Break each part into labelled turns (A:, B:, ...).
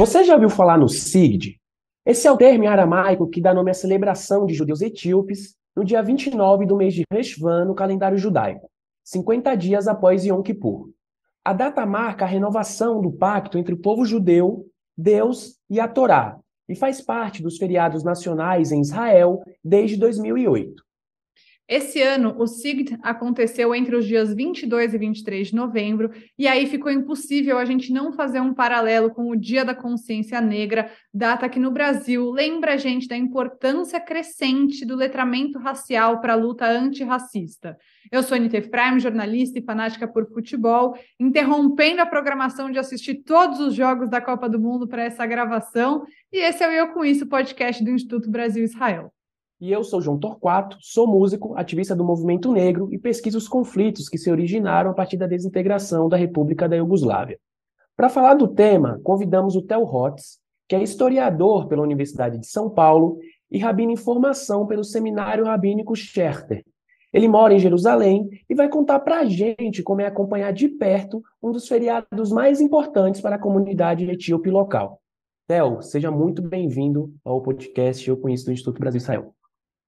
A: Você já ouviu falar no Sigd? Esse é o termo aramaico que dá nome à celebração de judeus etíopes no dia 29 do mês de Reshvan no calendário judaico, 50 dias após Yom Kippur. A data marca a renovação do pacto entre o povo judeu, Deus e a Torá, e faz parte dos feriados nacionais em Israel desde 2008.
B: Esse ano, o SIGD aconteceu entre os dias 22 e 23 de novembro, e aí ficou impossível a gente não fazer um paralelo com o Dia da Consciência Negra, data que no Brasil lembra a gente da importância crescente do letramento racial para a luta antirracista. Eu sou a NT Prime, jornalista e fanática por futebol, interrompendo a programação de assistir todos os jogos da Copa do Mundo para essa gravação, e esse é o Eu Com Isso, podcast do Instituto Brasil Israel.
A: E eu sou João Torquato, sou músico, ativista do movimento negro e pesquiso os conflitos que se originaram a partir da desintegração da República da Iugoslávia. Para falar do tema, convidamos o Theo Hotz, que é historiador pela Universidade de São Paulo e rabino em formação pelo Seminário Rabínico Scherter. Ele mora em Jerusalém e vai contar para a gente como é acompanhar de perto um dos feriados mais importantes para a comunidade etíope local. Theo, seja muito bem-vindo ao podcast Eu Conheço do Instituto Brasil Israel.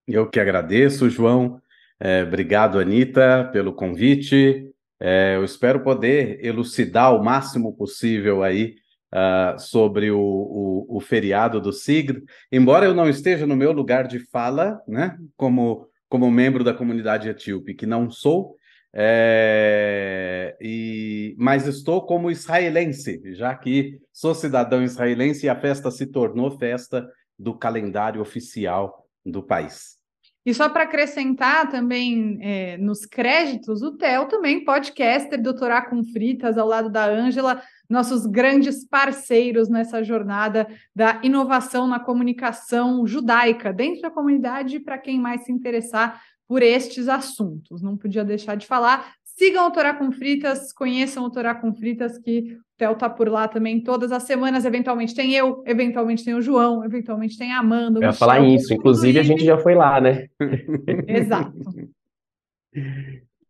C: Eu que agradeço, João. É, obrigado, Anitta, pelo convite. É, eu espero poder elucidar o máximo possível aí uh, sobre o, o, o, feriado do SIGD, embora eu não esteja no meu lugar de fala, né, como, como membro da comunidade etíope, que não sou, é, e, mas estou como israelense, já que sou cidadão israelense e a festa se tornou festa do calendário oficial do país.
B: E só para acrescentar também é, nos créditos, o Theo também, podcaster, doutorar com fritas, ao lado da Ângela, nossos grandes parceiros nessa jornada da inovação na comunicação judaica, dentro da comunidade, para quem mais se interessar por estes assuntos. Não podia deixar de falar. Sigam o Torá com Fritas, conheçam o Torá com Fritas, que o Theo tá por lá também todas as semanas. Eventualmente tem eu, eventualmente tem o João, eventualmente tem a Amanda. Eu ia falar isso, inclusive
A: a gente já foi lá, né? Exato.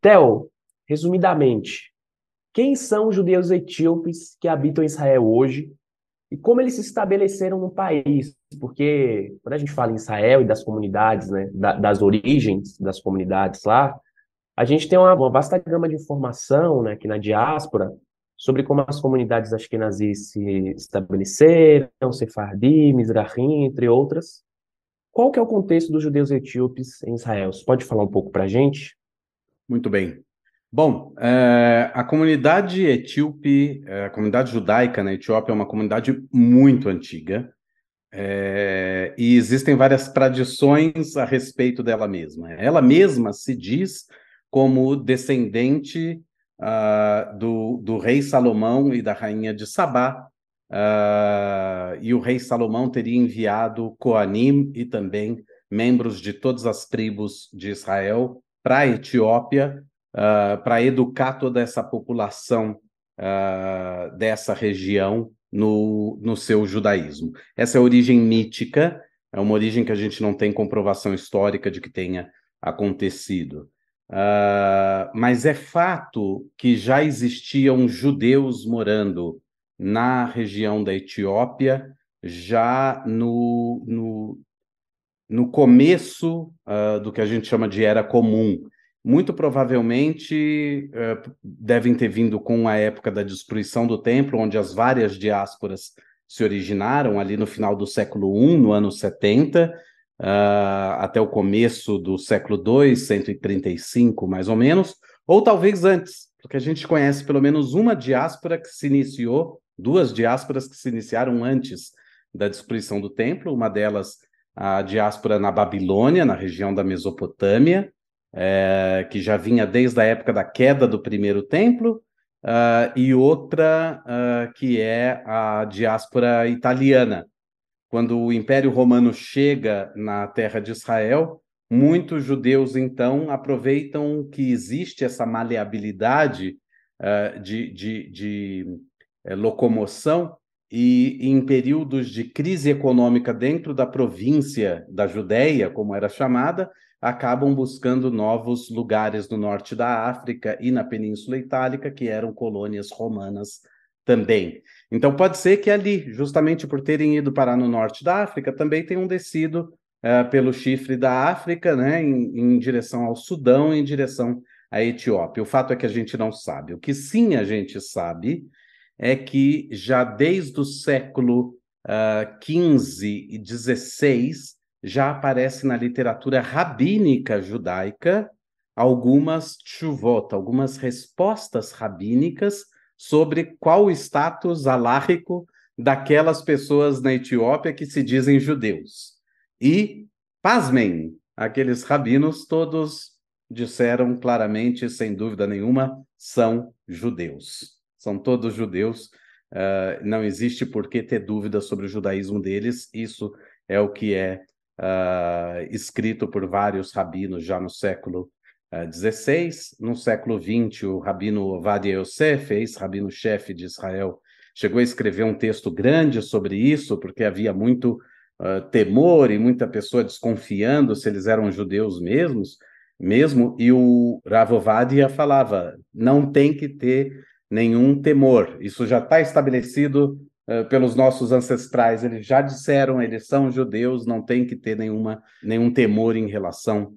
A: Theo, resumidamente, quem são os judeus etíopes que habitam Israel hoje e como eles se estabeleceram no país? Porque quando a gente fala em Israel e das comunidades, né, das origens das comunidades lá, a gente tem uma, uma vasta gama de informação né, aqui na diáspora sobre como as comunidades ashkenazis se estabeleceram, Sephardim, Mizrahim, entre outras.
C: Qual que é o contexto dos judeus etíopes em Israel? Você pode falar um pouco para a gente? Muito bem. Bom, é, a comunidade etíope, é, a comunidade judaica na Etiópia é uma comunidade muito antiga é, e existem várias tradições a respeito dela mesma. Ela mesma se diz como descendente uh, do, do, rei Salomão e da rainha de Sabá. Uh, e o rei Salomão teria enviado Coanim e também membros de todas as tribos de Israel para a Etiópia, uh, para educar toda essa população dessa região no, no seu judaísmo. Essa é a origem mítica, é uma origem que a gente não tem comprovação histórica de que tenha acontecido. Uh, mas é fato que já existiam judeus morando na região da Etiópia já no, no, no começo uh, do que a gente chama de Era Comum. Muito provavelmente uh, devem ter vindo com a época da destruição do templo, onde as várias diásporas se originaram, ali no final do século I, no ano 70, uh, até o começo do século II, 135 mais ou menos, ou talvez antes, porque a gente conhece pelo menos uma diáspora que se iniciou, duas diásporas que se iniciaram antes da destruição do templo, uma delas a diáspora na Babilônia, na região da Mesopotâmia, é, que já vinha desde a época da queda do primeiro templo, uh, e outra uh, que é a diáspora italiana, quando o Império Romano chega na terra de Israel, muitos judeus então aproveitam que existe essa maleabilidade uh, de, de, de eh, locomoção e em períodos de crise econômica dentro da província da Judéia, como era chamada, acabam buscando novos lugares no norte da África e na Península Itálica, que eram colônias romanas também. Então pode ser que ali, justamente por terem ido parar no norte da África, também tenham descido uh, pelo chifre da África, né, em, em direção ao Sudão, em direção à Etiópia. O fato é que a gente não sabe. O que sim a gente sabe é que já desde o século XV ah, e XVI já aparece na literatura rabínica judaica algumas tshuvot, algumas respostas rabínicas sobre qual o status alárrico daquelas pessoas na Etiópia que se dizem judeus. E, pasmem, aqueles rabinos todos disseram claramente, sem dúvida nenhuma, são judeus. São todos judeus. Uh, não existe por que ter dúvida sobre o judaísmo deles. Isso é o que é uh, escrito por vários rabinos já no século XVI. Eh, no século XX, o rabino Ovadia Yosef, ex-rabino-chefe de Israel, chegou a escrever um texto grande sobre isso, porque havia muito uh, temor e muita pessoa desconfiando se eles eram judeus mesmos, mesmo, e o Ovadia falava, não tem que ter nenhum temor, isso já está estabelecido eh, pelos nossos ancestrais, eles já disseram, eles são judeus, não tem que ter nenhuma, nenhum temor em relação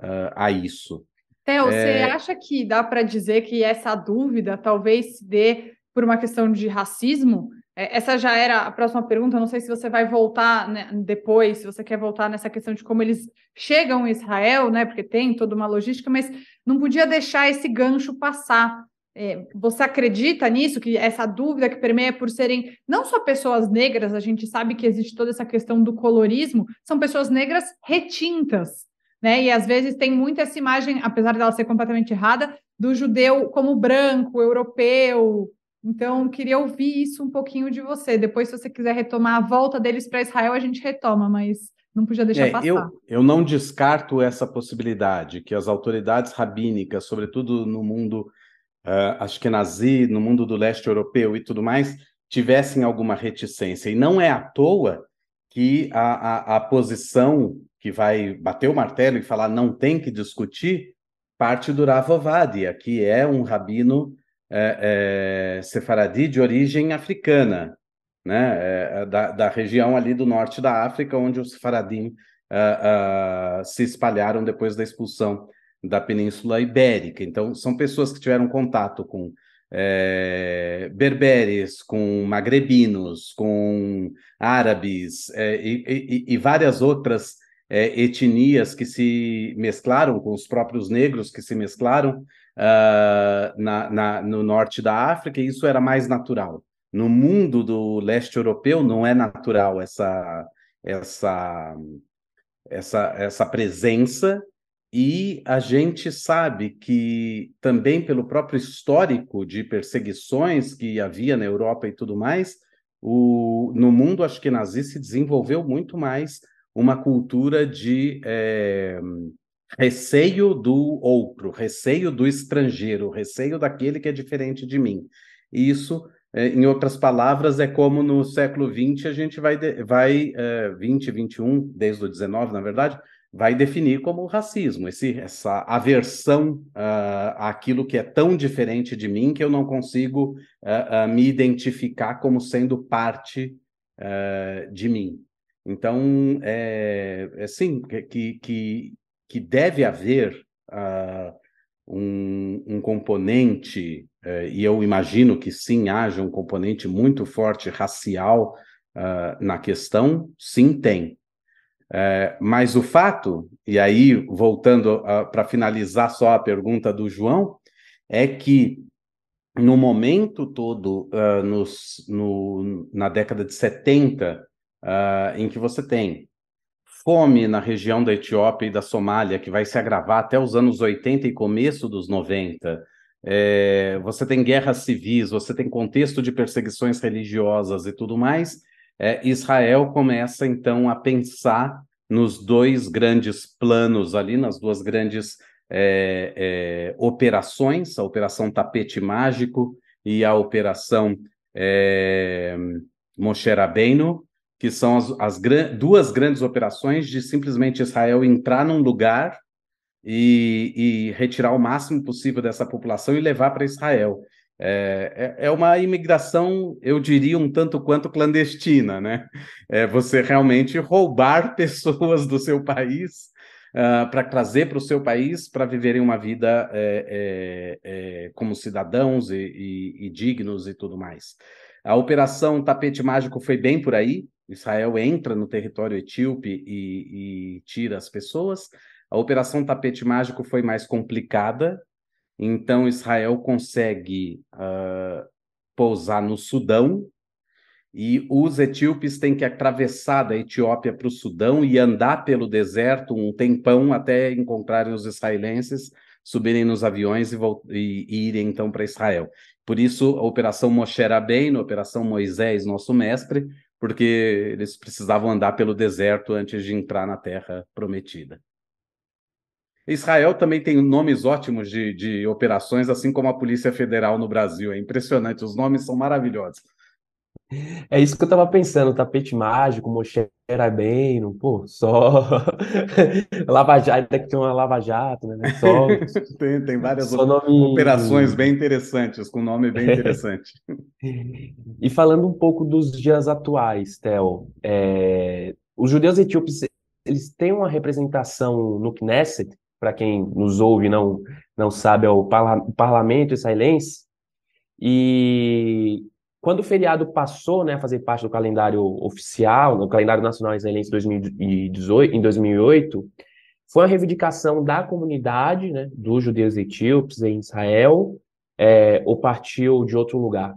C: uh, a isso.
B: Theo, é... você acha que dá para dizer que essa dúvida talvez se dê por uma questão de racismo? É, essa já era a próxima pergunta. não sei se você vai voltar né, depois, se você quer voltar nessa questão de como eles chegam em Israel, né? Porque tem toda uma logística, mas não podia deixar esse gancho passar. É, você acredita nisso? Que essa dúvida que permeia por serem não só pessoas negras, a gente sabe que existe toda essa questão do colorismo, são pessoas negras retintas né? E às vezes tem muito essa imagem, apesar dela ser completamente errada, do judeu como branco, europeu. Então, queria ouvir isso um pouquinho de você. Depois, se você quiser retomar a volta deles para Israel, a gente retoma, mas não podia deixar é, passar. Eu,
C: eu não descarto essa possibilidade que as autoridades rabínicas, sobretudo no mundo uh, nazi, no mundo do leste europeu e tudo mais, tivessem alguma reticência. E não é à toa que a, a, a posição que vai bater o martelo e falar não tem que discutir, parte do Rav Ovadia, que é um rabino é, é, sefaradi de origem africana, né? É, é, da, da, região ali do norte da África, onde os sefaradim ah, ah, se espalharam depois da expulsão da Península Ibérica. Então, são pessoas que tiveram contato com é, berberes, com magrebinos, com árabes é, e, e, e, várias outras é, etnias que se mesclaram, com os próprios negros que se mesclaram uh, na, na, no norte da África, e isso era mais natural. No mundo do leste europeu não é natural essa, essa, essa, essa presença, e a gente sabe que também pelo próprio histórico de perseguições que havia na Europa e tudo mais, o, no mundo acho que nazi se desenvolveu muito mais uma cultura de é, receio do outro, receio do estrangeiro, receio daquele que é diferente de mim. E isso, eh, em outras palavras, é como no século XX a gente vai, vai é, 20, 21, desde o 19, na verdade, vai definir como racismo, esse, essa aversão uh, àquilo que é tão diferente de mim que eu não consigo uh, uh, me identificar como sendo parte uh, de mim. Então, é, é sim, que, que, que deve haver uh, um, um, componente, uh, e eu imagino que sim, haja um componente muito forte racial uh, na questão, sim, tem. É, mas o fato, e aí voltando ah, para finalizar só a pergunta do João, é que no momento todo, nos, no, na década de 70, uh, em que você tem fome na região da Etiópia e da Somália, que vai se agravar até os anos 80 e começo dos 90. É, você tem guerras civis, você tem contexto de perseguições religiosas e tudo mais. É, Israel começa então a pensar nos dois grandes planos ali, nas duas grandes é, é operações, a operação Tapete Mágico e a operação é, Moshe Rabbeinu, que são as, as gran duas grandes operações de simplesmente Israel entrar num lugar e, e retirar o máximo possível dessa população e levar para Israel. É, é, é uma imigração, eu diria, um tanto quanto clandestina, né? É você realmente roubar pessoas do seu país uh, para trazer para o seu país para viverem uma vida é, é, é como cidadãos e, e, e dignos e tudo mais. A operação Tapete Mágico foi bem por aí. Israel entra no território etíope e, e tira as pessoas. A operação Tapete Mágico foi mais complicada. Então Israel consegue uh, pousar no Sudão, e os etíopes têm que atravessar da Etiópia para o Sudão e andar pelo deserto um tempão até encontrarem os israelenses subirem nos aviões e, e, e irem então para Israel. Por isso, a Operação Moshe Rabbeinu, Operação Moisés, nosso mestre, porque eles precisavam andar pelo deserto antes de entrar na Terra Prometida. Israel também tem nomes ótimos de, de operações, assim como a Polícia Federal no Brasil. É impressionante, os nomes são maravilhosos.
A: É isso que eu tava pensando, tapete mágico, bem, não pô, só Lava Jato, que tem uma Lava Jato, né? né só...
C: tem, tem várias só nome... operações bem interessantes, com nome bem interessante. e falando
A: um pouco dos dias atuais, Theo, é... os judeus etíopes, eles têm uma representação no Knesset, para quem nos ouve não não sabe, é o, parla... o parlamento israelense, e quando o feriado passou né, a fazer parte do calendário oficial, no calendário nacional israelense 2018, em 2008, foi uma reivindicação da comunidade né, dos judeus etíopes
C: em Israel é, ou partiu de outro lugar?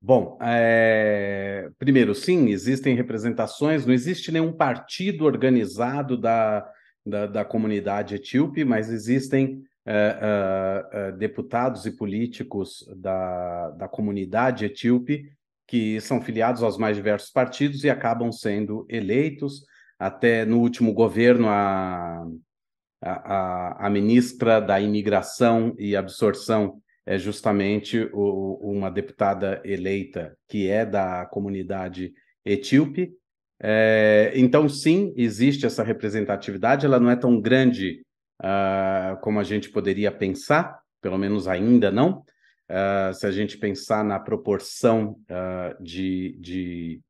C: Bom, é... primeiro, sim, existem representações, não existe nenhum partido organizado da, da, da comunidade etíope, mas existem eh, eh, eh, deputados e políticos da, da comunidade etíope que são filiados aos mais diversos partidos e acabam sendo eleitos. Até no último governo, a, a, a ministra da Imigração e Absorção é justamente o, uma deputada eleita que é da comunidade etíope. É, então, sim, existe essa representatividade, ela não é tão grande uh, como a gente poderia pensar, pelo menos ainda não. Uh, se a gente pensar na proporção uh, de, de,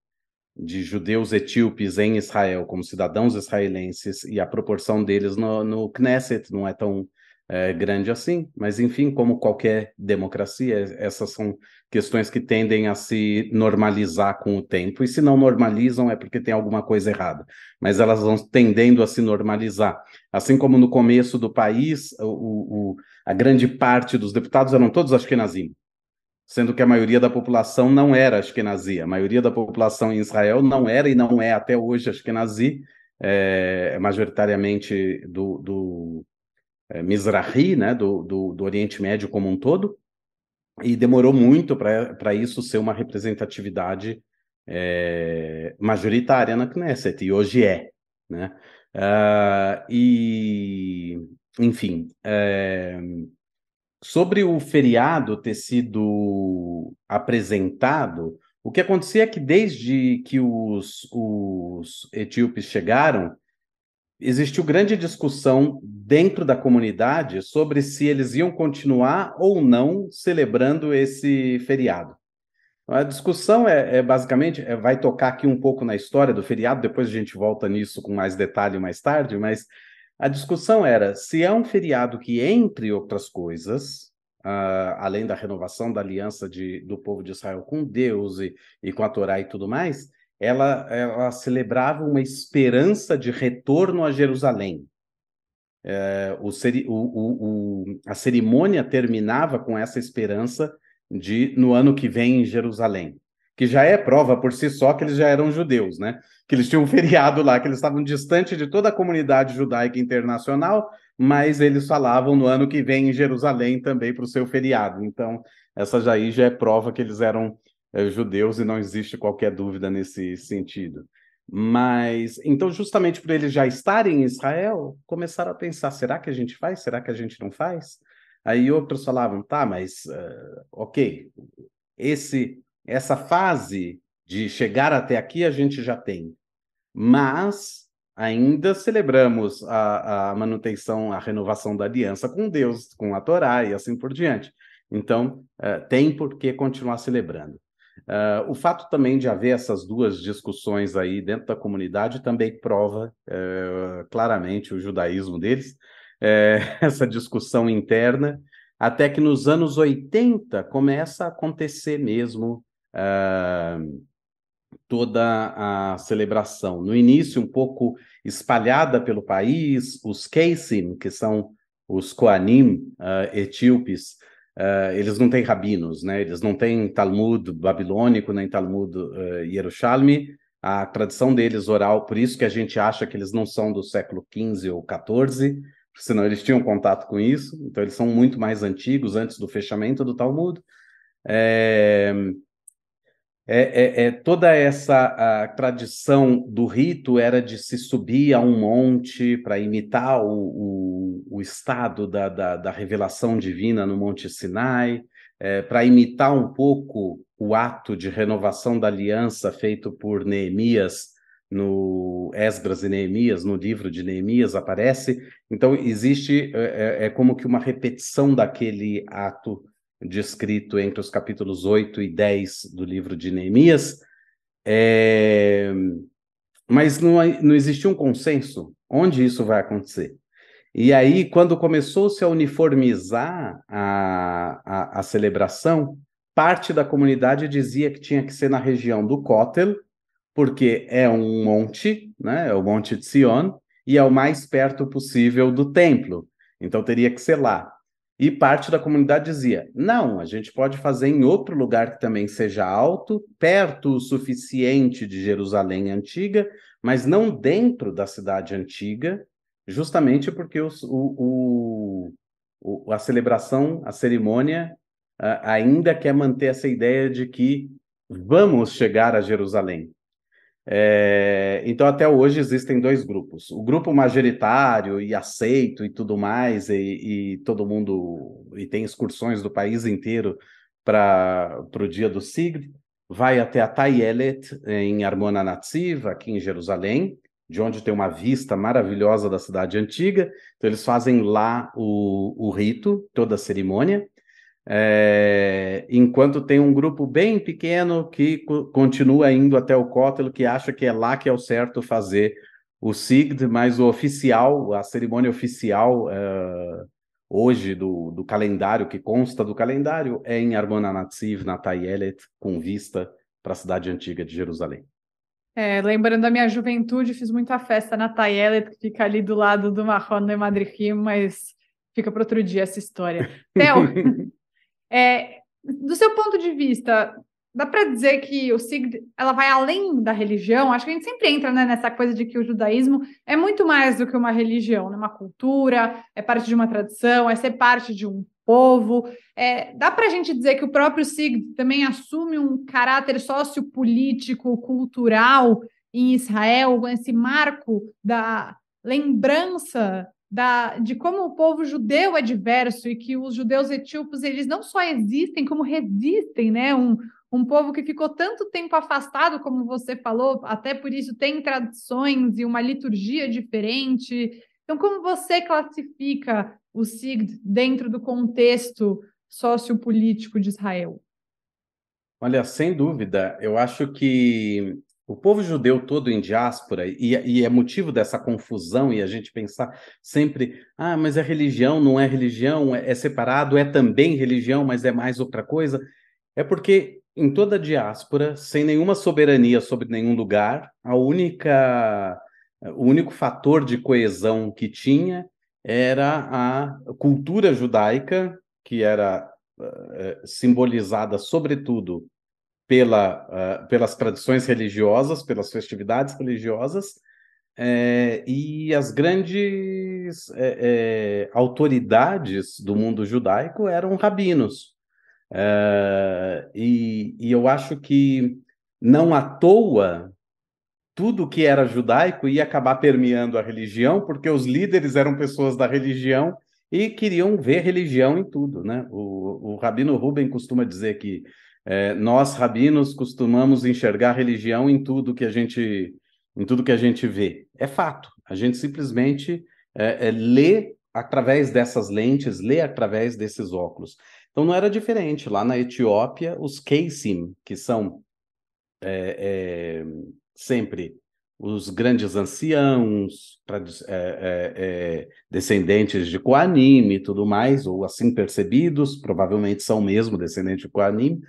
C: de, judeus etíopes em Israel como cidadãos israelenses e a proporção deles no, no Knesset não é tão é, grande assim. Mas, enfim, como qualquer democracia, essas são questões que tendem a se normalizar com o tempo. E se não normalizam, é porque tem alguma coisa errada. Mas elas vão tendendo a se normalizar. Assim como no começo do país, o, o, a grande parte dos deputados eram todos ashkenazim. Sendo que a maioria da população não era ashkenazi. A maioria da população em Israel não era e não é até hoje ashkenazi, é, majoritariamente do, do é, Mizrahi, né, do, do, do, Oriente Médio como um todo, e demorou muito para isso ser uma representatividade é, majoritária na Knesset, e hoje é. Né? Uh, e, enfim, é, sobre o feriado ter sido apresentado, o que acontecia é que desde que os, os etíopes chegaram, existiu grande discussão dentro da comunidade sobre se eles iam continuar ou não celebrando esse feriado. A discussão é, é basicamente, é, vai tocar aqui um pouco na história do feriado, depois a gente volta nisso com mais detalhe mais tarde, mas a discussão era se é um feriado que, entre outras coisas, uh, além da renovação da aliança de, do povo de Israel com Deus e, e com a Torá e tudo mais, ela, ela celebrava uma esperança de retorno a Jerusalém. É, o, o, o, a cerimônia terminava com essa esperança de no ano que vem em Jerusalém, que já é prova por si só que eles já eram judeus, né? Que eles tinham um feriado lá, que eles estavam distante de toda a comunidade judaica internacional, mas eles falavam no ano que vem em Jerusalém também para o seu feriado. Então, essa já aí já é prova que eles eram é, judeus e não existe qualquer dúvida nesse sentido. Mas então, justamente por eles já estarem em Israel, começaram a pensar: será que a gente faz? Será que a gente não faz? Aí outros falavam: tá, mas uh, ok, esse, essa fase de chegar até aqui a gente já tem, mas ainda celebramos a, a manutenção, a renovação da aliança com Deus, com a Torá e assim por diante. Então, uh, tem por que continuar celebrando. Uh, o fato também de haver essas duas discussões aí dentro da comunidade também prova uh, claramente o judaísmo deles, uh, essa discussão interna, até que nos anos 80 começa a acontecer mesmo ah, toda a celebração. No início, um pouco espalhada pelo país, os Keisim, que são os Koanim ah, etíopes, Uh, eles não têm rabinos, né? Eles não têm Talmud babilônico, nem Talmud uh, Yerushalmi. A tradição deles oral, por isso que a gente acha que eles não são do século XV ou XIV, senão eles tinham contato com isso. Então eles são muito mais antigos, antes do fechamento do Talmud. É... É, é, é, toda essa tradição do rito era de se subir a um monte para imitar o, o, o estado da, da, da, revelação divina no Monte Sinai, é, para imitar um pouco o ato de renovação da aliança feito por Neemias no Esdras e Neemias, no livro de Neemias aparece. Então existe é, é, é como que uma repetição daquele ato descrito entre os capítulos 8 e 10 do livro de Neemias. É... Mas não, não existia um consenso onde isso vai acontecer. E aí, quando começou-se a uniformizar a, a, a, celebração, parte da comunidade dizia que tinha que ser na região do Cótel, porque é um monte, né? É o Monte de Sion, e é o mais perto possível do templo. Então teria que ser lá. E parte da comunidade dizia: não, a gente pode fazer em outro lugar que também seja alto, perto o suficiente de Jerusalém antiga, mas não dentro da cidade antiga, justamente porque os, o, o, o, a celebração, a cerimônia, ah, ainda quer manter essa ideia de que vamos chegar a Jerusalém. É, então, até hoje existem dois grupos: o grupo majoritário e aceito e tudo mais, e, e todo mundo e tem excursões do país inteiro para o dia do Sigd, vai até a Tayelet, em Armona Nativa, aqui em Jerusalém, de onde tem uma vista maravilhosa da cidade antiga. Então, eles fazem lá o, o rito, toda a cerimônia. É, enquanto tem um grupo bem pequeno que co continua indo até o cótelo, que acha que é lá que é o certo fazer o SIGD, mas o oficial, a cerimônia oficial é, hoje do, do, calendário, que consta do calendário, é em Armonanatziv, na Tayelet, com vista para a cidade antiga de Jerusalém.
B: É, lembrando da minha juventude, fiz muita festa na Tayelet, que fica ali do lado do de Madrichim, mas fica para outro dia essa história. Theo, É, do seu ponto de vista, dá para dizer que o SIG ela vai além da religião? Acho que a gente sempre entra né, nessa coisa de que o judaísmo é muito mais do que uma religião, né? uma cultura, é parte de uma tradição, é ser parte de um povo. É, dá para a gente dizer que o próprio SIG também assume um caráter sociopolítico, cultural em Israel, esse marco da lembrança da, de como o povo judeu é diverso e que os judeus etíopes, eles não só existem, como resistem, né? Um, um povo que ficou tanto tempo afastado, como você falou, até por isso tem tradições e uma liturgia diferente. Então, como você classifica o SIGD dentro do contexto sociopolítico de Israel?
C: Olha, sem dúvida, eu acho que o povo judeu todo em diáspora, e, e, é motivo dessa confusão, e a gente pensar sempre, ah, mas é religião, não é religião, é, é separado, é também religião, mas é mais outra coisa. É porque em toda a diáspora, sem nenhuma soberania sobre nenhum lugar, a única, o único fator de coesão que tinha era a cultura judaica, que era uh, simbolizada, sobretudo, pela, uh, pelas tradições religiosas, pelas festividades religiosas, é, e as grandes é, é, autoridades do mundo judaico eram rabinos. É, e, e, eu acho que não à toa tudo que era judaico ia acabar permeando a religião, porque os líderes eram pessoas da religião e queriam ver religião em tudo. Né? O, o Rabino Ruben costuma dizer que é, nós, rabinos, costumamos enxergar religião em tudo que a gente, em tudo que a gente vê. É fato. A gente simplesmente é, é, lê através dessas lentes, lê através desses óculos. Então não era diferente. Lá na Etiópia, os Keisim, que são é, é, sempre os grandes anciãos, é, é, é, descendentes de Koanime e tudo mais, ou assim percebidos, provavelmente são mesmo descendentes de Koanime,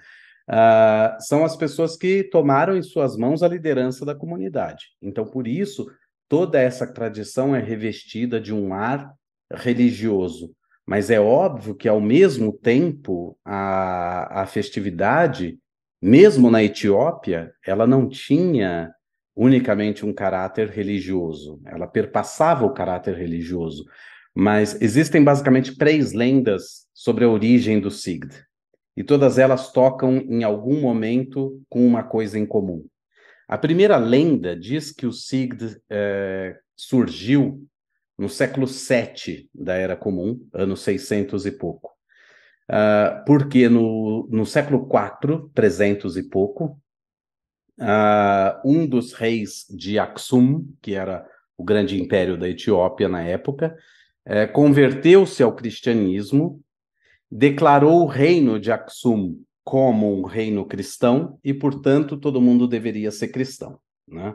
C: uh, são as pessoas que tomaram em suas mãos a liderança da comunidade. Então, por isso, toda essa tradição é revestida de um ar religioso. Mas é óbvio que, ao mesmo tempo, a, a festividade, mesmo na Etiópia, ela não tinha unicamente um caráter religioso, ela perpassava o caráter religioso. Mas existem basicamente três lendas sobre a origem do Sigd. E todas elas tocam em algum momento com uma coisa em comum. A primeira lenda diz que o Sigd eh, surgiu no século VII da Era Comum, ano 600 e pouco. Uh, porque no, no século IV, 300 e pouco, uh, um dos reis de Aksum, que era o grande império da Etiópia na época, eh, converteu-se ao cristianismo declarou o reino de Aksum como um reino cristão e, portanto, todo mundo deveria ser cristão. Né?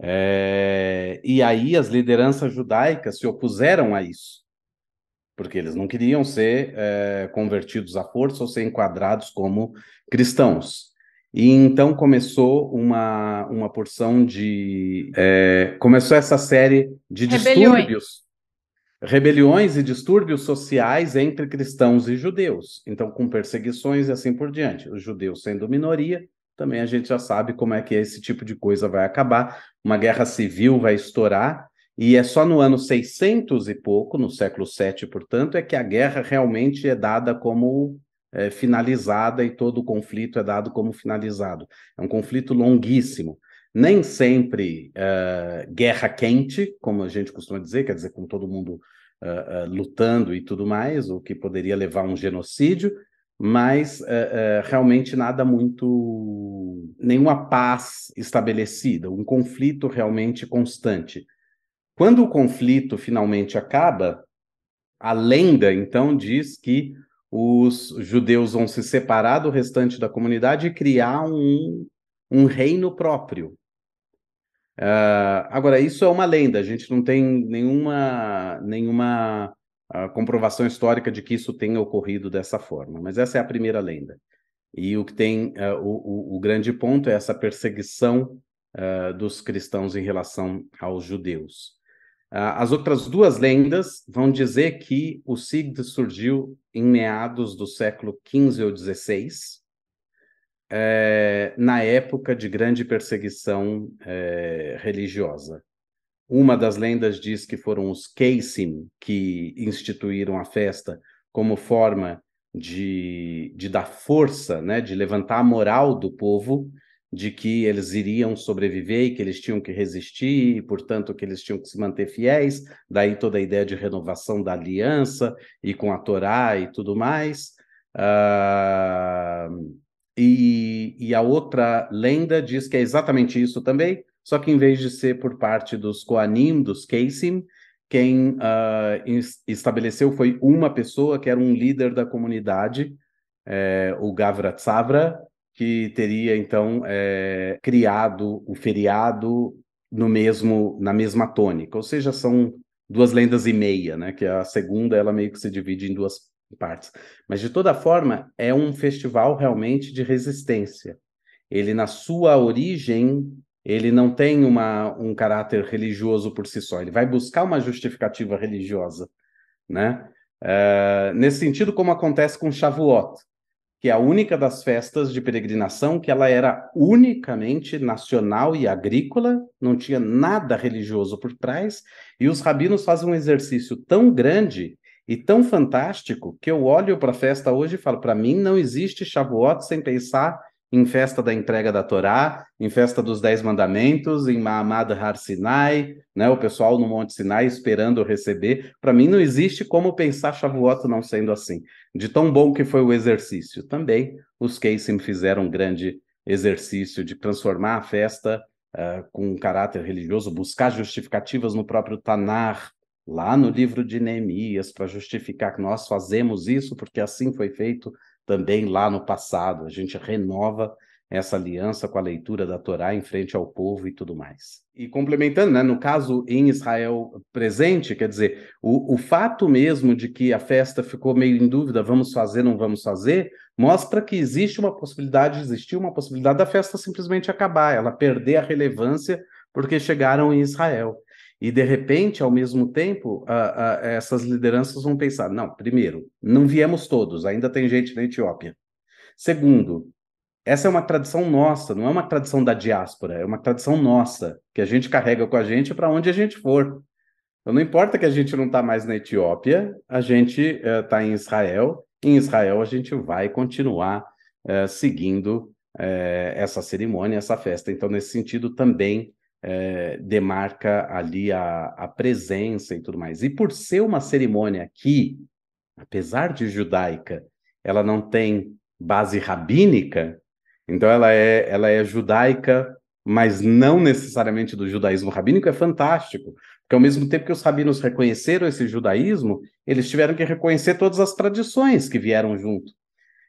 C: É... E aí as lideranças judaicas se opuseram a isso, porque eles não queriam ser é, convertidos à força ou ser enquadrados como cristãos. E então começou uma, uma porção de. É, começou essa série de Rebeliões. distúrbios rebeliões e distúrbios sociais entre cristãos e judeus, então com perseguições e assim por diante. Os judeus sendo minoria, também a gente já sabe como é que esse tipo de coisa vai acabar. Uma guerra civil vai estourar, e é só no ano 600 e pouco, no século VII, portanto, é que a guerra realmente é dada como é, finalizada e todo o conflito é dado como finalizado. É um conflito longuíssimo nem sempre uh, guerra quente, como a gente costuma dizer, quer dizer, com todo mundo uh, uh, lutando e tudo mais, o que poderia levar a um genocídio, mas realmente nada muito. nenhuma paz estabelecida, um conflito realmente constante. Quando o conflito finalmente acaba, a lenda então diz que os judeus vão se separar do restante da comunidade e criar um um reino próprio. Uh, agora, isso é uma lenda, a gente não tem nenhuma, nenhuma uh, comprovação histórica de que isso tenha ocorrido dessa forma, mas essa é a primeira lenda. E o que tem uh, o, o, grande ponto é essa perseguição dos cristãos em relação aos judeus. as outras duas lendas vão dizer que o Sigd surgiu em meados do século XV ou XVI, é, na época de grande perseguição é, religiosa. Uma das lendas diz que foram os Keisim que instituíram a festa como forma de, de dar força, né, de levantar a moral do povo de que eles iriam sobreviver e que eles tinham que resistir, e, portanto, que eles tinham que se manter fiéis. Daí toda a ideia de renovação da aliança e com a Torá e tudo mais. Uh, e, e a outra lenda diz que é exatamente isso também, só que em vez de ser por parte dos Koanim, dos Keisim, quem uh, estabeleceu foi uma pessoa que era um líder da comunidade, é, o Tsavra, que teria então é, criado o feriado no mesmo na mesma tônica. Ou seja, são duas lendas e meia, né? Que a segunda ela meio que se divide em duas partes. Mas de toda forma, é um festival realmente de resistência. Ele, na sua origem, ele não tem uma, um caráter religioso por si só. Ele vai buscar uma justificativa religiosa, né? Uh, nesse sentido, como acontece com Shavuot, que é a única das festas de peregrinação que ela era unicamente nacional e agrícola, não tinha nada religioso por trás, e os rabinos fazem um exercício tão grande e tão fantástico que eu olho para a festa hoje e falo: para mim não existe Shavuot sem pensar em festa da entrega da Torá, em festa dos Dez Mandamentos, em Mahamad Har Sinai, né, o pessoal no Monte Sinai esperando receber. Para mim não existe como pensar Shavuot não sendo assim. De tão bom que foi o exercício. Também os Keisim fizeram um grande exercício de transformar a festa uh, com um caráter religioso, buscar justificativas no próprio Tanar, lá no livro de Neemias para justificar que nós fazemos isso porque assim foi feito também lá no passado. A gente renova essa aliança com a leitura da Torá em frente ao povo e tudo mais. E complementando, né, no caso em Israel presente, quer dizer, o, o fato mesmo de que a festa ficou meio em dúvida, vamos fazer, não vamos fazer, mostra que existe uma possibilidade, existiu uma possibilidade da festa simplesmente acabar, ela perder a relevância porque chegaram em Israel. E, de repente, ao mesmo tempo, a, a, essas lideranças vão pensar: não, primeiro, não viemos todos, ainda tem gente na Etiópia. Segundo, essa é uma tradição nossa, não é uma tradição da diáspora, é uma tradição nossa, que a gente carrega com a gente para onde a gente for. Então, não importa que a gente não está mais na Etiópia, a gente está eh, uh, em Israel, em Israel a gente vai continuar uh, seguindo uh, essa cerimônia, essa festa. Então, nesse sentido, também é, demarca ali a, a presença e tudo mais. E por ser uma cerimônia que, apesar de judaica, ela não tem base rabínica, então ela é, ela é judaica, mas não necessariamente do judaísmo rabínico, é fantástico. Porque ao mesmo tempo que os rabinos reconheceram esse judaísmo, eles tiveram que reconhecer todas as tradições que vieram junto.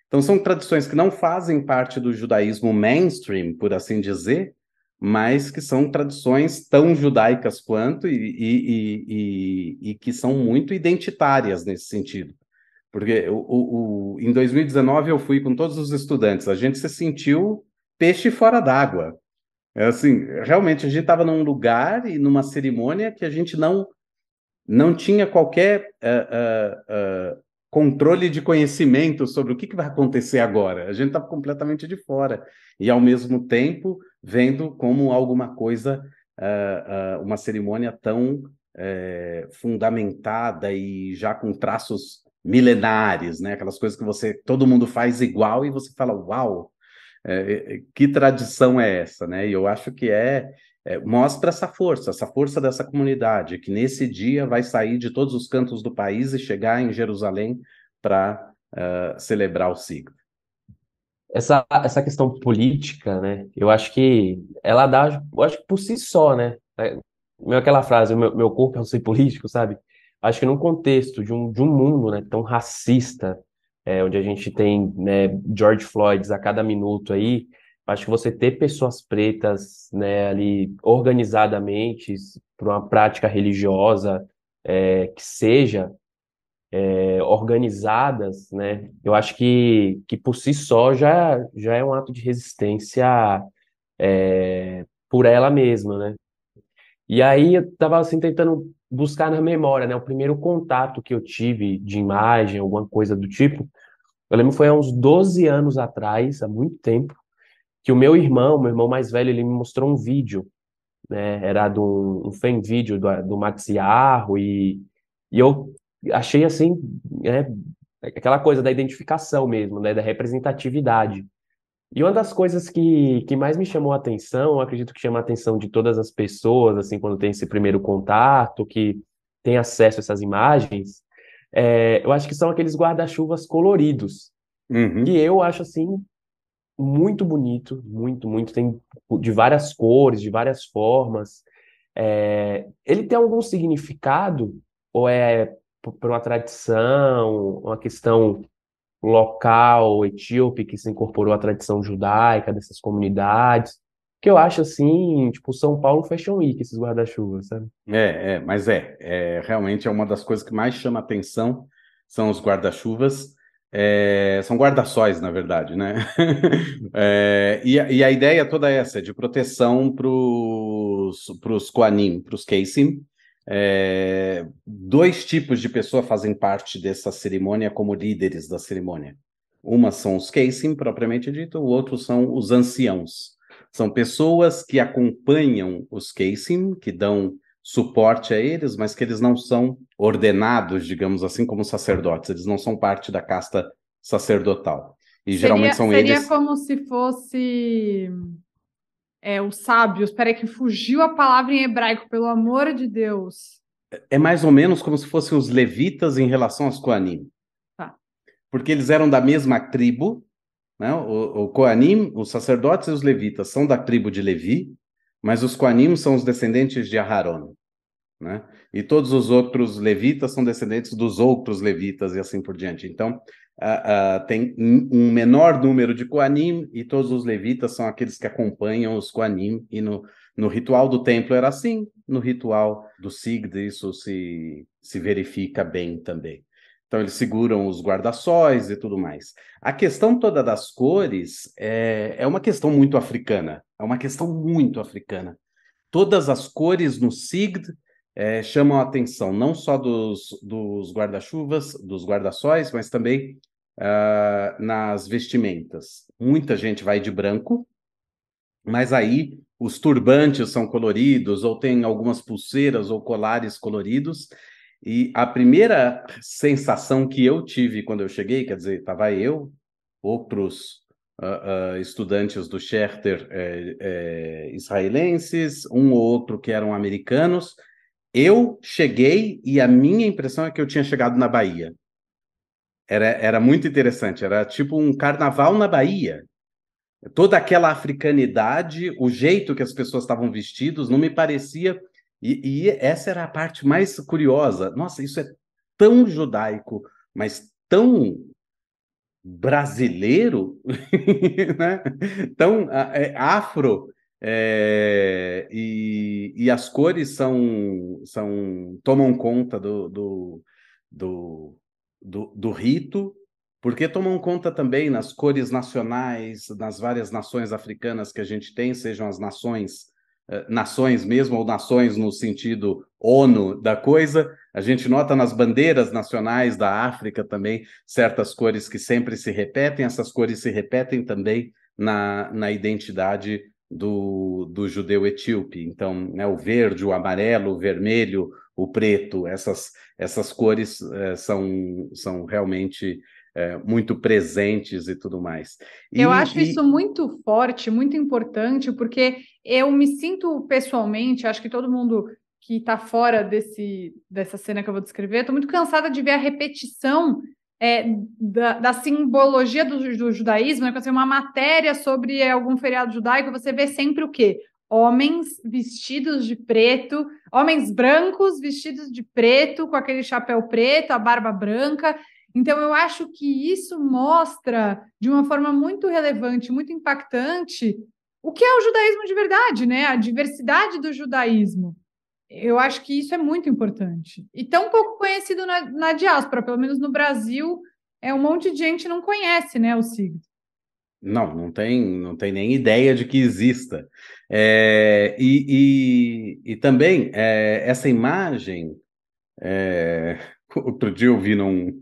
C: Então são tradições que não fazem parte do judaísmo mainstream, por assim dizer, mas que são tradições tão judaicas quanto e, e, e, e que são muito identitárias nesse sentido. Porque o, o, o, em 2019 eu fui com todos os estudantes, a gente se sentiu peixe fora d'água. É assim, realmente a gente estava num lugar e numa cerimônia que a gente não não tinha qualquer uh, uh, uh, controle de conhecimento sobre o que, que vai acontecer agora. A gente estava completamente de fora. E ao mesmo tempo vendo como alguma coisa, uh, uh, uma cerimônia tão uh, fundamentada e já com traços milenares, né? Aquelas coisas que você todo mundo faz igual e você fala, uau, eh, eh, que tradição é essa, né? E eu acho que é, é, mostra essa força, essa força dessa comunidade que nesse dia vai sair de todos os cantos do país e chegar em Jerusalém para ah, celebrar o ciclo essa, essa questão política, né?
A: Eu acho que ela dá, eu acho que por si só, né? É, aquela frase, meu, meu corpo é um ser político, sabe? Acho que num contexto de um, de um mundo né, tão racista, é, onde a gente tem né, George Floyds a cada minuto aí, acho que você ter pessoas pretas né, ali organizadamente para uma prática religiosa é, que seja, é, organizadas, né? Eu acho que, que por si só já, já é um ato de resistência é, por ela mesma, né? E aí eu estava assim tentando buscar na memória, né? O primeiro contato que eu tive de imagem, alguma coisa do tipo, eu lembro foi há uns 12 anos atrás, há muito tempo, que o meu irmão, meu irmão mais velho, ele me mostrou um vídeo, né? Era do um fan vídeo do, do Max Yarro e e eu achei assim, né, aquela coisa da identificação mesmo, né, da representatividade. E uma das coisas que, que mais me chamou a atenção, acredito que chama a atenção de todas as pessoas, assim, quando tem esse primeiro contato, que tem acesso a essas imagens, é, eu acho que são aqueles guarda-chuvas coloridos. Uhum. eu acho, assim, muito bonito, muito, muito. Tem de várias cores, de várias formas. É, ele tem algum significado? Ou é por uma tradição, uma questão local etíope que se incorporou à tradição judaica dessas comunidades. Que eu acho assim, tipo, São Paulo Fashion Week, esses guarda-chuvas, sabe?
C: É, é, mas é, é, realmente é uma das coisas que mais chama atenção são os guarda-chuvas. É, são guarda-sóis, na verdade, né? é, e, a, e, a ideia toda é essa, de proteção para os Koanim, para os Keisim, é, dois tipos de pessoa fazem parte dessa cerimônia como líderes da cerimônia. Uma são os Casing, propriamente dito, o outro são os anciãos. São pessoas que acompanham os Casing, que dão suporte a eles, mas que eles não são ordenados, digamos assim, como sacerdotes. Eles não são parte da casta sacerdotal. E seria, geralmente são seria eles. Seria
B: como se fosse é, os sábios. Peraí, que fugiu a palavra em hebraico, pelo amor de Deus.
C: É mais ou menos como se fossem os levitas em relação aos Koanim. Tá. Porque eles eram da mesma tribo, né? O, o Koanim, os sacerdotes e os levitas são da tribo de Levi, mas os Koanim são os descendentes de Aharon. Né? E todos os outros levitas são descendentes dos outros levitas e assim por diante. Então, uh, tem um menor número de Koanim e todos os levitas são aqueles que acompanham os Koanim. E no, no ritual do templo era assim, no ritual do Sigd isso se, se verifica bem também. Então eles seguram os guarda-sóis e tudo mais. A questão toda das cores é, é uma questão muito africana. É uma questão muito africana. Todas as cores no Sigd é, chamam a atenção não só dos, dos guarda-chuvas, dos guarda-sóis, mas também uh, nas vestimentas. Muita gente vai de branco, mas aí os turbantes são coloridos, ou tem algumas pulseiras ou colares coloridos. E a primeira sensação que eu tive quando eu cheguei, quer dizer, estava eu, outros uh, uh, estudantes do Scherter uh, israelenses, um ou outro que eram americanos. Eu cheguei e a minha impressão é que eu tinha chegado na Bahia. Era, era muito interessante, era tipo um carnaval na Bahia. Toda aquela africanidade, o jeito que as pessoas estavam vestidas, não me parecia. E, e essa era a parte mais curiosa. Nossa, isso é tão judaico, mas tão brasileiro, né? tão é, afro, é, e, e, as cores são, são tomam conta do, do, do, do, do rito, porque tomam conta também nas cores nacionais, nas várias nações africanas que a gente tem, sejam as nações eh, nações mesmo, ou nações no sentido ONU da coisa. A gente nota nas bandeiras nacionais da África também certas cores que sempre se repetem, essas cores se repetem também na, na identidade do, do judeu etíope. Então, né, o verde, o amarelo, o vermelho, o preto, essas, essas cores é, são, são realmente é, muito presentes e tudo mais. E, eu acho e... isso
B: muito forte, muito importante, porque eu me sinto pessoalmente, acho que todo mundo que está fora desse, dessa cena que eu vou descrever, estou muito cansada de ver a repetição é, da, da, simbologia do, do judaísmo, né? quando você uma matéria sobre algum feriado judaico, você vê sempre o quê? homens vestidos de preto, homens brancos vestidos de preto, com aquele chapéu preto, a barba branca. Então, eu acho que isso mostra de uma forma muito relevante, muito impactante, o que é o judaísmo de verdade, né? A diversidade do judaísmo. Eu acho que isso é muito importante. E tão pouco conhecido na, na diáspora, pelo menos no Brasil, é um monte de gente não conhece, né, o signo.
C: Não, não tem, não tem nem ideia de que exista. É, e, e, e, também é, essa imagem. É, outro dia eu vi num,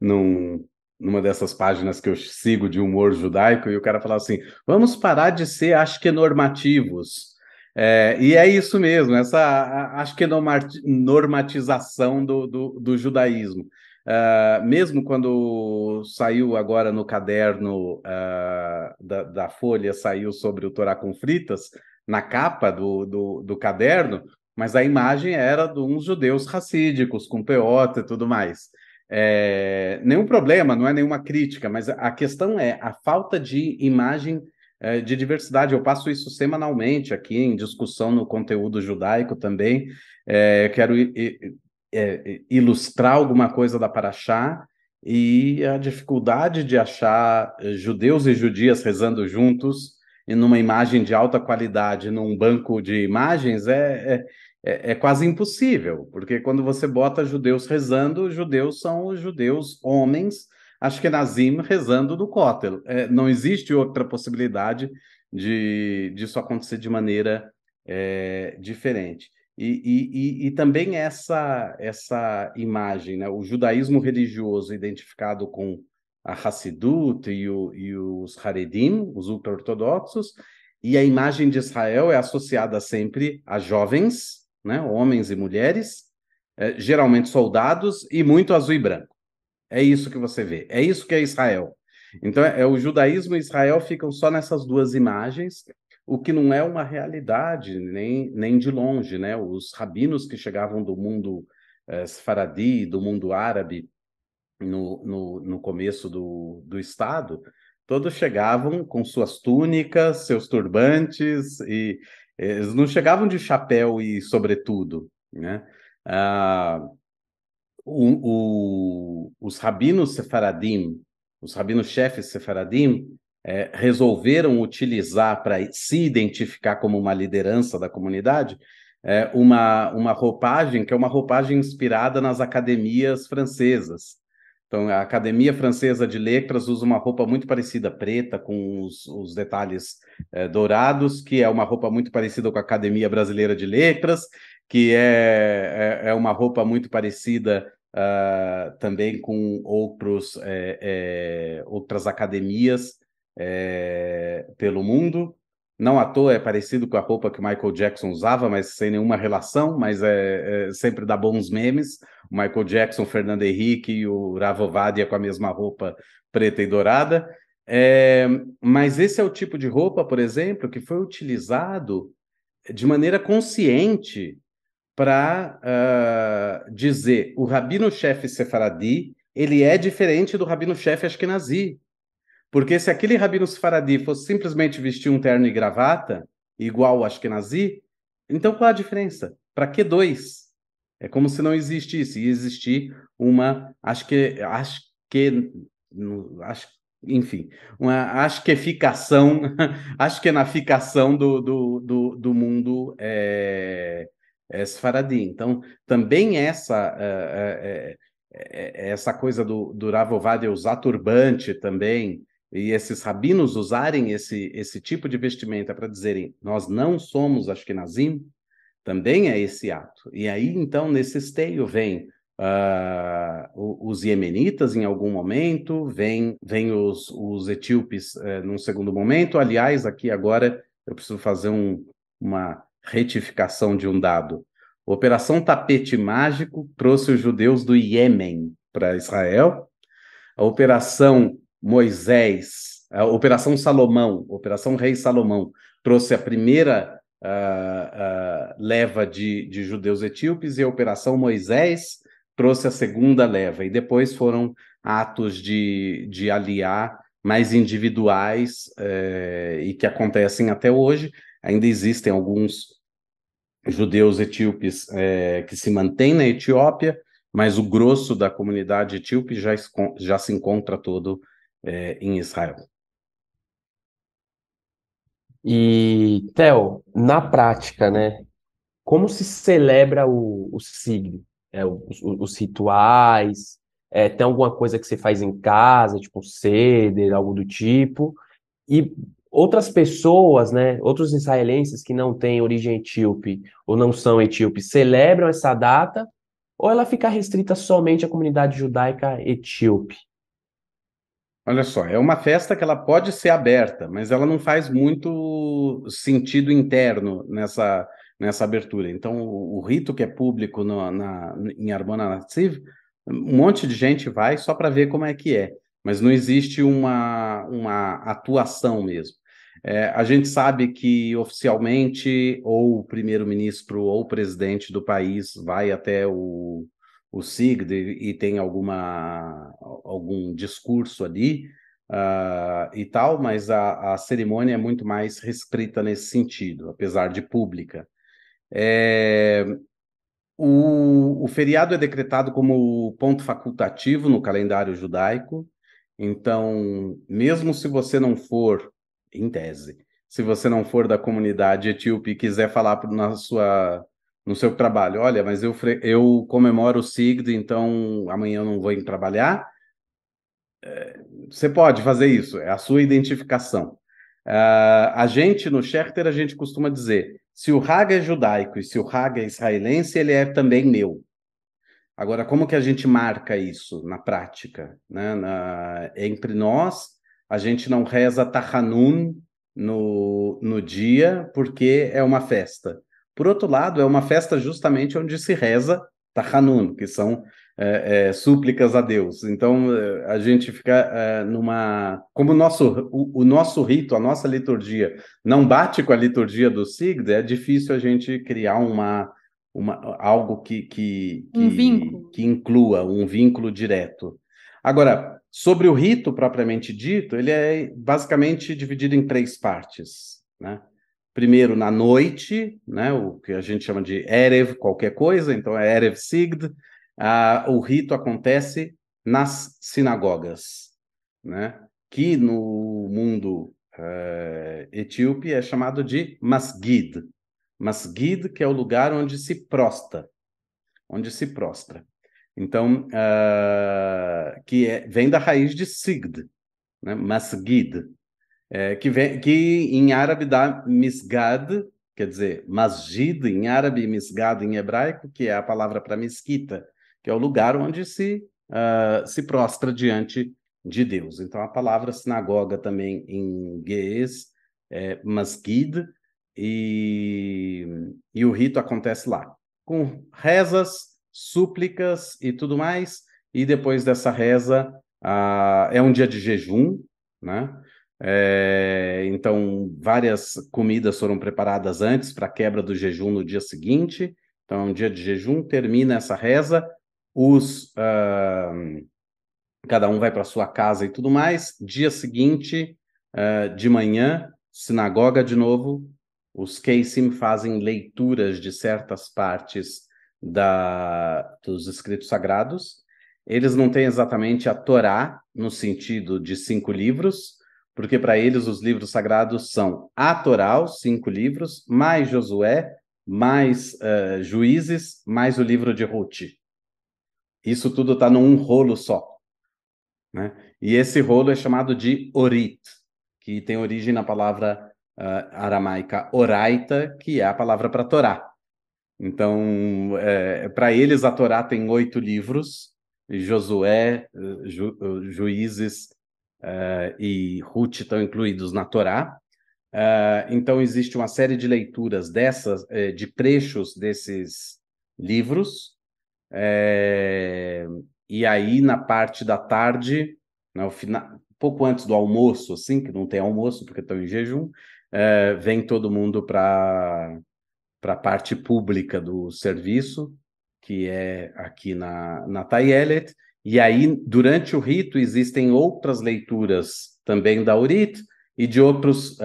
C: num, numa dessas páginas que eu sigo de humor judaico e o cara falava assim: vamos parar de ser asquenormativos. É, e é isso mesmo, essa acho que normatização do, do, do judaísmo. Uh, mesmo quando saiu agora no caderno uh, da, da, Folha, saiu sobre o Torá com fritas, na capa do, do, do, caderno, mas a imagem era de uns judeus racídicos, com peota e tudo mais. É, nenhum problema, não é nenhuma crítica, mas a questão é a falta de imagem é, de diversidade. Eu passo isso semanalmente aqui em discussão no conteúdo judaico também. É, quero é, é, ilustrar alguma coisa da Paraxá e a dificuldade de achar eh, judeus e judias rezando juntos em numa imagem de alta qualidade num banco de imagens é, é, é, é quase impossível, porque quando você bota judeus rezando, judeus são os judeus homens, acho que Nazim rezando do Kotel. É, não existe outra possibilidade de disso acontecer de maneira é, diferente. E, e, e, também essa, essa imagem, né? o judaísmo religioso identificado com a Hassidut e, o, e os Haredim, os ultra-ortodoxos, e a imagem de Israel é associada sempre a jovens, né? homens e mulheres, é, geralmente soldados, e muito azul e branco. É isso que você vê, é isso que é Israel. Então, é, é o judaísmo e Israel ficam só nessas duas imagens, o que não é uma realidade, nem, nem de longe. Né? Os rabinos que chegavam do mundo eh, do mundo árabe, no, no, no começo do, do Estado, todos chegavam com suas túnicas, seus turbantes, e eles não chegavam de chapéu e sobretudo. Né? Ah, o, o, os rabinos sefaradim, os rabinos chefes sefaradim, é, resolveram utilizar para se identificar como uma liderança da comunidade é, uma, uma roupagem que é uma roupagem inspirada nas academias francesas. Então, a Academia Francesa de Letras usa uma roupa muito parecida, preta, com os, os detalhes é, dourados, que é uma roupa muito parecida com a Academia Brasileira de Letras, que é, é, é uma roupa muito parecida uh, também com outros, é, é, outras academias é, pelo mundo. Não à toa é parecido com a roupa que Michael Jackson usava, mas sem nenhuma relação, mas é, é sempre dá bons memes. O Michael Jackson, Fernando Henrique e o Ravovadia com a mesma roupa preta e dourada. É, mas esse é o tipo de roupa, por exemplo, que foi utilizado de maneira consciente para uh, ah, dizer o rabino-chefe sefaradi ele é diferente do rabino-chefe ashkenazi. Porque se aquele rabino sefaradi fosse simplesmente vestir um terno e gravata, igual o Ashkenazi, então qual a diferença? Para que dois? É como se não existisse. E existir uma. Acho que. enfim, uma Ashkeficação, Ashkenaficação do, do, do, do mundo é, é sefaradi. Então, também essa. É, é, é, é essa coisa do, do Ravovadia usar turbante também, e esses rabinos usarem esse, esse tipo de vestimenta para dizerem nós não somos Ashkenazim, também é esse ato. E aí, então, nesse esteio vem uh, os iemenitas em algum momento, vem, vem os, os etíopes uh, num segundo momento. Aliás, aqui agora eu preciso fazer um, uma retificação de um dado. Operação Tapete Mágico trouxe os judeus do Iêmen para Israel. A Operação Moisés, a Operação Salomão, Operação Rei Salomão, trouxe a primeira uh, uh, leva de, de judeus etíopes e a Operação Moisés trouxe a segunda leva. E depois foram atos de, de aliar mais individuais eh, e que acontecem até hoje. Ainda existem alguns judeus etíopes eh, que se mantêm na Etiópia, mas o grosso da comunidade etíope já, já se encontra todo é, em Israel. E,
A: Theo, na prática, né, como se celebra o, o signo? É, os, os, rituais? É, tem alguma coisa que você faz em casa, tipo ceder, algo do tipo? E outras pessoas, né, outros israelenses que não têm origem etíope ou não são etíopes, celebram essa data
C: ou ela fica restrita somente à comunidade judaica etíope? Olha só, é uma festa que ela pode ser aberta, mas ela não faz muito sentido interno nessa, nessa abertura. Então, o, o rito que é público no, na, em Arbona Nativ, um monte de gente vai só para ver como é que é, mas não existe uma, uma atuação mesmo. É, a gente sabe que oficialmente ou o primeiro-ministro ou o presidente do país vai até o, o SIGD e, e tem alguma, algum discurso ali uh, e tal, mas a, a cerimônia é muito mais restrita nesse sentido, apesar de pública. É, o, o, feriado é decretado como ponto facultativo no calendário judaico, então, mesmo se você não for, em tese, se você não for da comunidade etíope e quiser falar na sua no seu trabalho, olha, mas eu, eu comemoro o SIGD, então amanhã eu não vou ir trabalhar. É, você pode fazer isso, é a sua identificação. Uh, a gente, no Scherter, a gente costuma dizer, se o Haga é judaico e se o Haga é israelense, ele é também meu. Agora, como que a gente marca isso na prática? Né? Na, entre nós, a gente não reza Tahanun no, no dia porque é uma festa. Por outro lado, é uma festa justamente onde se reza Tahanun, que são é, é, súplicas a Deus. Então, é, a gente fica é, numa. Como o nosso, o, o, nosso rito, a nossa liturgia não bate com a liturgia do Sigd, é difícil a gente criar uma. Uma, algo que, que, que, um que inclua um vínculo direto. Agora, sobre o rito propriamente dito, ele é basicamente dividido em três partes. Né? primeiro na noite, né, o que a gente chama de Erev, qualquer coisa, então é Erev Sigd. Ah, o rito acontece nas sinagogas, né, que no mundo é, etíope é chamado de masgid. Masgid, que é o lugar onde se prosta, onde se prostra. Então, ah, que é, vem da raiz de sigd, né, masgid, é, que, vem, que em árabe dá misgad, quer dizer, masjid em árabe, misgad em hebraico, que é a palavra para mesquita, que é o lugar onde se, uh, se prostra diante de Deus. Então, a palavra sinagoga também em guês é masjid, e, e o rito acontece lá, com rezas, súplicas e tudo mais, e depois dessa reza, uh, é um dia de jejum, né? É, então, várias comidas foram preparadas antes para a quebra do jejum no dia seguinte. Então, é um dia de jejum, termina essa reza, os uh, cada um vai para sua casa e tudo mais. Dia seguinte, uh, de manhã, sinagoga de novo, os Keisim fazem leituras de certas partes da, dos escritos sagrados. Eles não têm exatamente a Torá, no sentido de cinco livros, porque para eles os livros sagrados são a Toral, cinco livros, mais Josué, mais uh, Juízes, mais o livro de Ruth. Isso tudo está num rolo só. Né? E esse rolo é chamado de Orit, que tem origem na palavra uh, aramaica oraita, que é a palavra para Torá. Então, é, eh, para eles, a Torá tem oito livros: Josué, ju, Juízes, uh, e Ruth estão incluídos na Torá. Uh, então, existe uma série de leituras dessas, eh, de trechos desses livros. e aí, na parte da tarde, né, final, pouco antes do almoço, assim, que não tem almoço porque estão em jejum, vem todo mundo para para a parte pública do serviço, que é aqui na, na Tayelet, e aí, durante o rito, existem outras leituras também da Urit e de outros uh,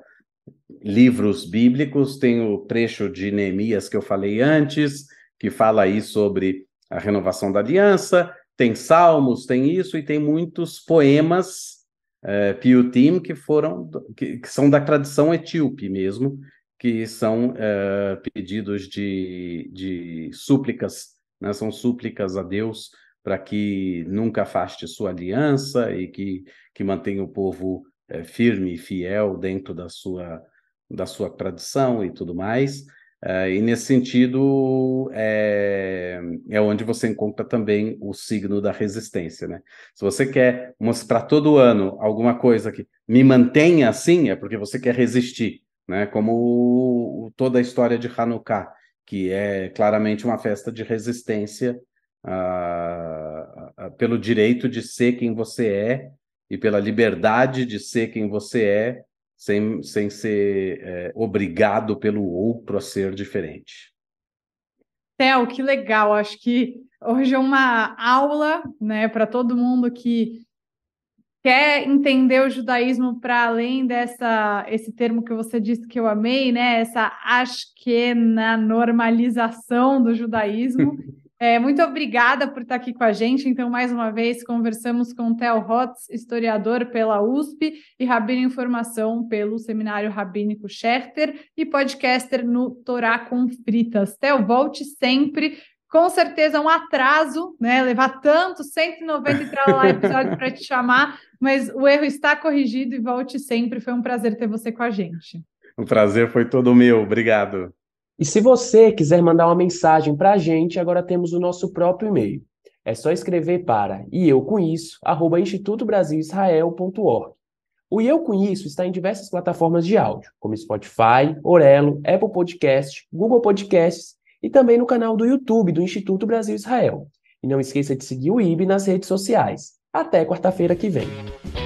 C: uh, livros bíblicos. Tem o trecho de Neemias que eu falei antes, que fala aí sobre a renovação da aliança. Tem salmos, tem isso, e tem muitos poemas uh, piutim que foram que, que são da tradição etíope mesmo, que são uh, pedidos de, de súplicas né? são súplicas a Deus para que nunca afaste sua aliança e que, que mantenha o povo é, firme e fiel dentro da sua, da sua tradição e tudo mais. É, e nesse sentido, é, é onde você encontra também o signo da resistência. Né? Se você quer mostrar todo ano alguma coisa que me mantenha assim, é porque você quer resistir, né? como toda a história de Hanukkah que é claramente uma festa de resistência ah, ah, ah, pelo direito de ser quem você é e pela liberdade de ser quem você é, sem, sem ser é, obrigado pelo outro a ser diferente.
B: Theo, que legal! Acho que hoje é uma aula né, para todo mundo que quer entender o judaísmo para além dessa esse termo que você disse que eu amei, né? Essa ashkena normalização do judaísmo. É, muito obrigada por estar aqui com a gente. Então, mais uma vez, conversamos com Theo Rotz, historiador pela USP e Rabino em Formação pelo Seminário Rabínico Scherter e podcaster no Torá com Fritas. Theo, volte sempre com certeza é um atraso, né? Levar tanto 190 episódios para te chamar, mas o erro está corrigido e volte sempre. Foi um prazer ter você com a gente.
A: O prazer foi todo meu,
C: obrigado.
A: E se você quiser mandar uma mensagem para a gente, agora temos o nosso próprio e-mail. É só escrever para e eu com isso, arroba institutobrasilisrael.org. O E Eu Com Isso está em diversas plataformas de áudio, como Spotify, Orelo, Apple Podcast, Google Podcasts e também no canal do YouTube do Instituto Brasil Israel. E não esqueça de seguir o IB nas redes sociais. Até quarta-feira que vem.